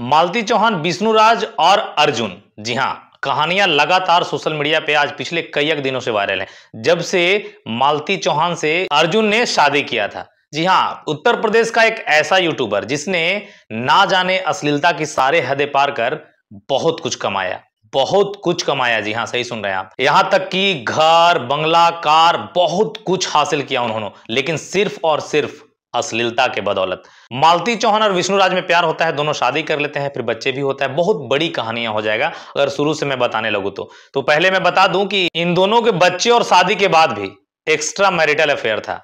मालती चौहान विष्णुराज और अर्जुन जी हाँ कहानियां लगातार सोशल मीडिया पे आज पिछले कई दिनों से वायरल हैं जब से मालती चौहान से अर्जुन ने शादी किया था जी हाँ उत्तर प्रदेश का एक ऐसा यूट्यूबर जिसने ना जाने अश्लीलता की सारे हदें पार कर बहुत कुछ कमाया बहुत कुछ कमाया जी हाँ सही सुन रहे हैं आप यहां तक कि घर बंगला कार बहुत कुछ हासिल किया उन्होंने लेकिन सिर्फ और सिर्फ अश्लीलता के बदौलत मालती चौहान और विष्णुराज में प्यार होता है दोनों शादी कर लेते हैं फिर बच्चे भी होता है बहुत बड़ी कहानियां हो जाएगा अगर शुरू से मैं बताने लगू तो, तो पहले मैं बता दूं कि इन दोनों के बच्चे और शादी के बाद भी एक्स्ट्रा मैरिटल अफेयर था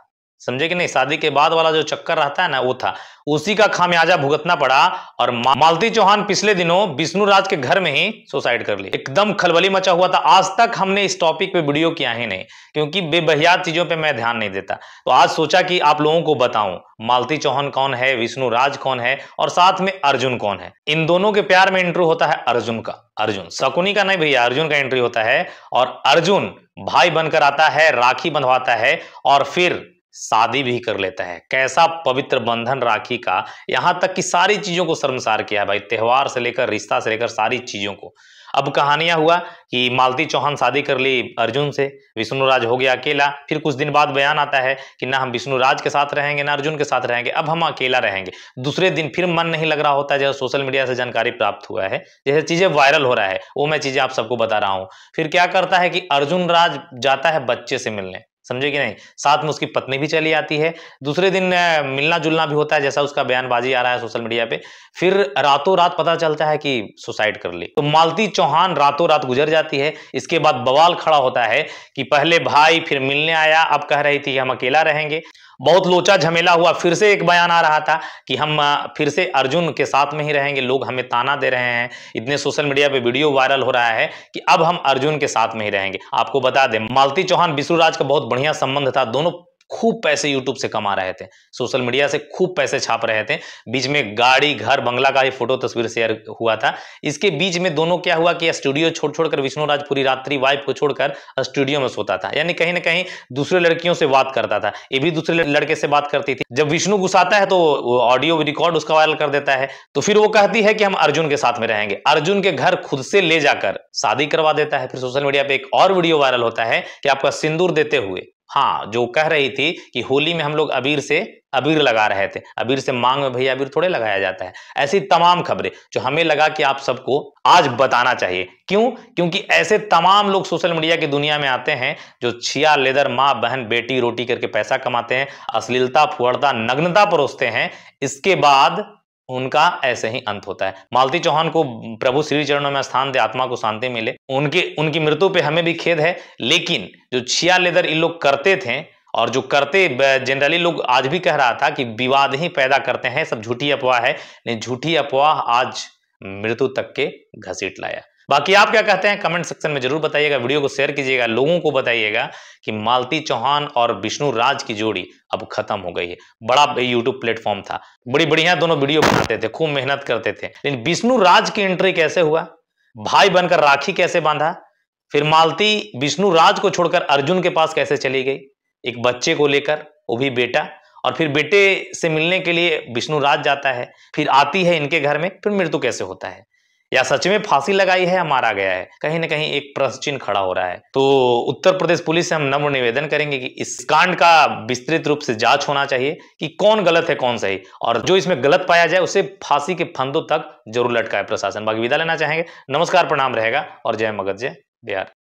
समझे कि नहीं शादी के बाद वाला जो चक्कर रहता है ना वो था उसी का खामियाजा भुगतना पड़ा और मालती चौहान पिछले दिनों विष्णु राज के घर में ही सुसाइड कर ली एकदम खलबली मचा हुआ था आज तक हमने इस टॉपिक पे वीडियो किया ही नहीं क्योंकि बेबहियात चीजों पे मैं ध्यान नहीं देता तो आज सोचा कि आप लोगों को बताऊं मालती चौहान कौन है विष्णु राज कौन है और साथ में अर्जुन कौन है इन दोनों के प्यार में एंट्री होता है अर्जुन का अर्जुन शकुनी का नहीं भैया अर्जुन का एंट्री होता है और अर्जुन भाई बनकर आता है राखी बंधवाता है और फिर शादी भी कर लेता है कैसा पवित्र बंधन राखी का यहां तक कि सारी चीज़ों को शर्मसार किया भाई त्यौहार से लेकर रिश्ता से लेकर सारी चीज़ों को अब कहानियां हुआ कि मालती चौहान शादी कर ली अर्जुन से विष्णुराज हो गया अकेला फिर कुछ दिन बाद बयान आता है कि ना हम विष्णुराज के साथ रहेंगे ना अर्जुन के साथ रहेंगे अब हम अकेला रहेंगे दूसरे दिन फिर मन नहीं लग रहा होता है जैसे सोशल मीडिया से जानकारी प्राप्त हुआ है जैसे चीज़ें वायरल हो रहा है वो मैं चीज़ें आप सबको बता रहा हूँ फिर क्या करता है कि अर्जुन राज जाता है बच्चे से मिलने समझे कि नहीं साथ में उसकी पत्नी भी चली आती है दूसरे दिन मिलना जुलना भी होता है जैसा उसका बयानबाजी आ रहा है सोशल मीडिया पे फिर रातों रात पता चलता है कि सुसाइड कर ली तो मालती चौहान रातों रात गुजर जाती है इसके बाद बवाल खड़ा होता है कि पहले भाई फिर मिलने आया अब कह रही थी कि हम अकेला रहेंगे बहुत लोचा झमेला हुआ फिर से एक बयान आ रहा था कि हम फिर से अर्जुन के साथ में ही रहेंगे लोग हमें ताना दे रहे हैं इतने सोशल मीडिया पे वीडियो वायरल हो रहा है कि अब हम अर्जुन के साथ में ही रहेंगे आपको बता दें मालती चौहान विष्णुराज का बहुत बढ़िया संबंध था दोनों खूब पैसे यूट्यूब से कमा रहे थे सोशल मीडिया से खूब पैसे छाप रहे थे बीच में गाड़ी घर बंगला का ही फोटो तस्वीर शेयर हुआ था इसके बीच में दोनों क्या हुआ कि स्टूडियो छोड़ छोड़कर विष्णु राज पूरी रात्रि वाइफ को छोड़कर स्टूडियो में सोता था यानी कहीं ना कहीं दूसरे लड़कियों से बात करता था ये भी दूसरे लड़के से बात करती थी जब विष्णु गुस्साता है तो ऑडियो रिकॉर्ड उसका वायरल कर देता है तो फिर वो कहती है कि हम अर्जुन के साथ में रहेंगे अर्जुन के घर खुद से ले जाकर शादी करवा देता है फिर सोशल मीडिया पर एक और वीडियो वायरल होता है कि आपका सिंदूर देते हुए हाँ जो कह रही थी कि होली में हम लोग अबीर से अबीर लगा रहे थे अबीर से मांग में भैया अबीर थोड़े लगाया जाता है ऐसी तमाम खबरें जो हमें लगा कि आप सबको आज बताना चाहिए क्यों क्योंकि ऐसे तमाम लोग सोशल मीडिया की दुनिया में आते हैं जो छिया लेदर माँ बहन बेटी रोटी करके पैसा कमाते हैं अश्लीलता फुहड़ता नग्नता परोसते हैं इसके बाद उनका ऐसे ही अंत होता है मालती चौहान को प्रभु श्री चरणों में स्थान दे आत्मा को शांति मिले उनके उनकी मृत्यु पे हमें भी खेद है लेकिन जो छिया लेदर इन लोग करते थे और जो करते जनरली लोग आज भी कह रहा था कि विवाद ही पैदा करते हैं सब झूठी अफवाह है नहीं झूठी अफवाह आज मृत्यु तक के घसीट लाया बाकी आप क्या कहते हैं कमेंट सेक्शन में जरूर बताइएगा वीडियो को शेयर कीजिएगा लोगों को बताइएगा कि मालती चौहान और विष्णु राज की जोड़ी अब खत्म हो गई है बड़ा यूट्यूब प्लेटफॉर्म था बड़ी बढ़िया दोनों वीडियो बनाते थे खूब मेहनत करते थे लेकिन विष्णु राज की एंट्री कैसे हुआ भाई बनकर राखी कैसे बांधा फिर मालती विष्णु राज को छोड़कर अर्जुन के पास कैसे चली गई एक बच्चे को लेकर वो भी बेटा और फिर बेटे से मिलने के लिए विष्णु राज जाता है फिर आती है इनके घर में फिर मृत्यु कैसे होता है या सच में फांसी लगाई है या मारा गया है कहीं ना कहीं एक प्रश्न चिन्ह खड़ा हो रहा है तो उत्तर प्रदेश पुलिस से हम नम्र निवेदन करेंगे कि इस कांड का विस्तृत रूप से जांच होना चाहिए कि कौन गलत है कौन सही और जो इसमें गलत पाया जाए उसे फांसी के फंदों तक जरूर लटकाए प्रशासन बाकी विदा लेना चाहेंगे नमस्कार प्रणाम रहेगा और जय मगध जय बिहार